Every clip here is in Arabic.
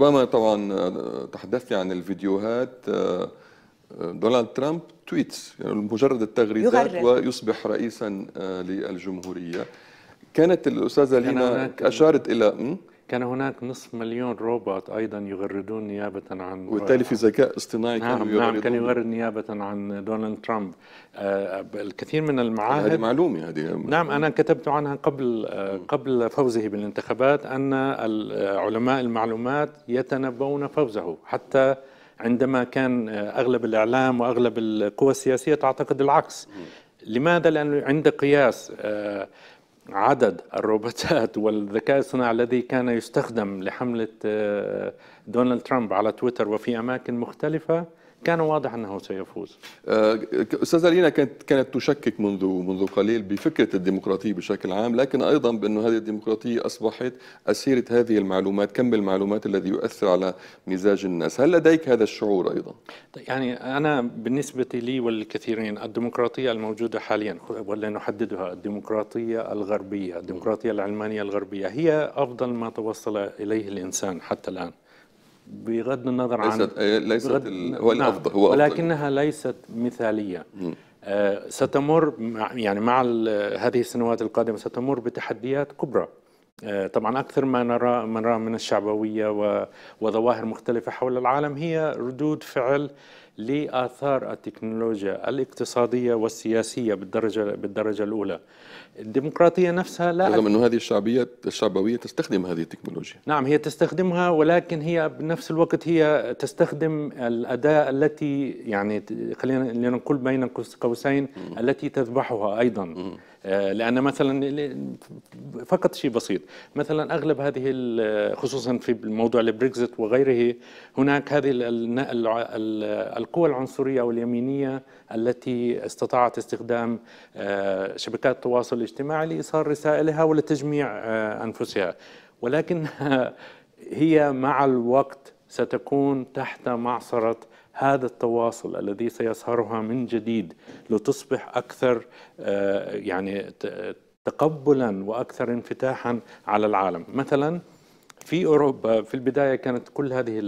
ربما طبعا آه، تحدثت عن الفيديوهات آه، آه، دونالد ترامب تويتس يعني مجرد التغريدات يغرد. ويصبح رئيسا للجمهوريه كانت الاستاذه لينا اشارت الى كان هناك نصف مليون روبوت ايضا يغردون نيابه عن وبالتالي في ذكاء اصطناعي نعم كانوا نعم، يغردون نعم كان يغرد نيابه عن دونالد ترامب آه، الكثير من المعاهد هذه معلومه هذه نعم انا كتبت عنها قبل قبل فوزه بالانتخابات ان علماء المعلومات يتنبؤون فوزه حتى عندما كان اغلب الاعلام واغلب القوى السياسيه تعتقد العكس لماذا؟ لانه عند قياس آه، عدد الروبوتات والذكاء الصناعي الذي كان يستخدم لحملة آه، دونالد ترامب على تويتر وفي أماكن مختلفة كان واضح انه سيفوز آه، استاذه لينا كانت كانت تشكك منذ منذ قليل بفكره الديمقراطيه بشكل عام لكن ايضا بانه هذه الديمقراطيه اصبحت اسيره هذه المعلومات كم المعلومات الذي يؤثر على مزاج الناس هل لديك هذا الشعور ايضا يعني انا بالنسبه لي وللكثيرين الديمقراطيه الموجوده حاليا ولا نحددها الديمقراطيه الغربيه الغربية الديمقراطية العلمانية الغربية هي أفضل ما توصل إليه الإنسان حتى الآن بغض النظر عن ليست, إيه، ليست بغض هو الأفضل نعم، هو أفضل ولكنها ليست مثالية آه ستمر مع يعني مع هذه السنوات القادمة ستمر بتحديات كبرى آه طبعا أكثر ما نرى ما من الشعبوية وظواهر مختلفة حول العالم هي ردود فعل لآثار التكنولوجيا الاقتصادية والسياسية بالدرجة بالدرجة الأولى. الديمقراطية نفسها لا رغم أنه هذه الشعبية الشعبوية تستخدم هذه التكنولوجيا. نعم هي تستخدمها ولكن هي بنفس الوقت هي تستخدم الأداة التي يعني خلينا لنقول بين قوسين التي تذبحها أيضا. م. آه، لان مثلا فقط شيء بسيط مثلا اغلب هذه خصوصا في موضوع البريكزت وغيره هناك هذه القوى العنصرية أو اليمينية التي استطاعت استخدام آه، شبكات التواصل الاجتماعي لإيصال رسائلها ولتجميع آه، أنفسها ولكن هي مع الوقت ستكون تحت معصرة هذا التواصل الذي سيصهرها من جديد لتصبح أكثر آه، يعني تقبلا وأكثر انفتاحا على العالم مثلا في اوروبا في البدايه كانت كل هذه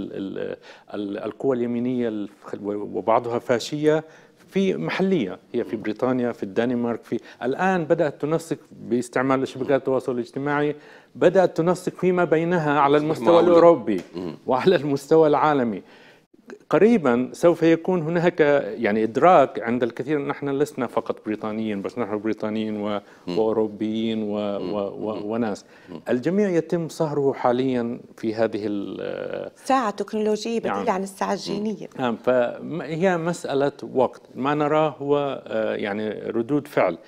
القوى اليمينيه وبعضها فاشيه في محليه هي في بريطانيا في الدنمارك في الان بدات تنسق باستعمال شبكات التواصل الاجتماعي بدات تنسق فيما بينها على المستوى الاوروبي وعلى المستوى العالمي قريبا سوف يكون هناك يعني ادراك عند الكثير نحن لسنا فقط بريطانيين بس نحن بريطانيين و... واوروبيين و... و... و... وناس الجميع يتم صهره حاليا في هذه الساعه تكنولوجيه نعم. بديله يعني. عن الساعه الجينيه نعم فهي مساله وقت ما نراه هو آه، يعني ردود فعل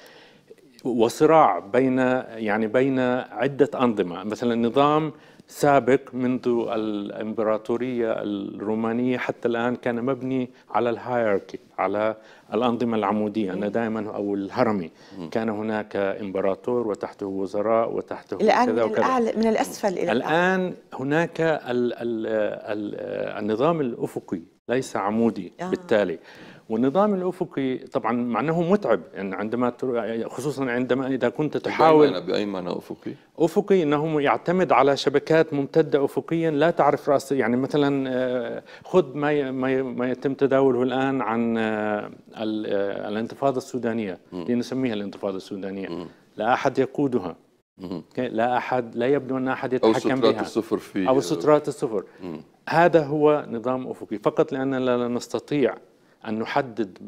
وصراع بين يعني بين عده انظمه مثلا نظام سابق منذ الامبراطوريه الرومانيه حتى الان كان مبني على الهايركي على الانظمه العموديه انا دائما او الهرمي كان هناك امبراطور وتحته وزراء وتحته الان كذا وكذا الأعلى من الاسفل الى الان هناك الـ الـ الـ النظام الافقي ليس عمودي آه. بالتالي والنظام الافقي طبعا مع انه متعب يعني عندما يعني خصوصا عندما اذا كنت تحاول بأي معنى, افقي؟ افقي انه يعتمد على شبكات ممتده افقيا لا تعرف راس يعني مثلا آه، خذ ما ما يتم تداوله الان عن آه، آه، الانتفاضه السودانيه لنسميها الانتفاضه السودانيه لا احد يقودها لا احد لا يبدو ان احد يتحكم بها او سترات بها الصفر في او سترات الصفر هذا هو نظام افقي فقط لاننا لا نستطيع أن نحدد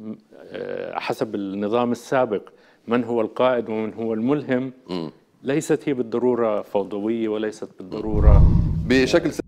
آه، حسب النظام السابق من هو القائد ومن هو الملهم ليست هي بالضرورة فوضوية وليست بالضرورة بشكل